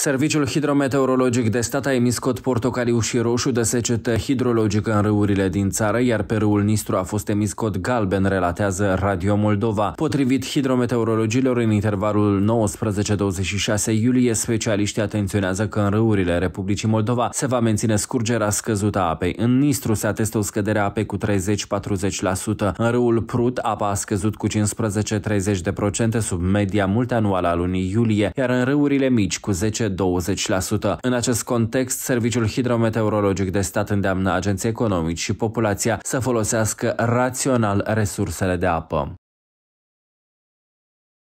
Serviciul Hidrometeorologic de stat a emis cod portocaliu și roșu de secetă hidrologică în râurile din țară, iar pe râul Nistru a fost emis cod galben, relatează Radio Moldova. Potrivit hidrometeorologilor, în intervalul 19-26 iulie, specialiștii atenționează că în râurile Republicii Moldova se va menține scurgerea scăzută a apei. În Nistru se atestă o scădere a apei cu 30-40%. În râul Prut, apa a scăzut cu 15-30% sub media anuală a lunii iulie, iar în râurile mici cu 10 20%. În acest context, Serviciul Hidrometeorologic de Stat îndeamnă agenții economici și populația să folosească rațional resursele de apă.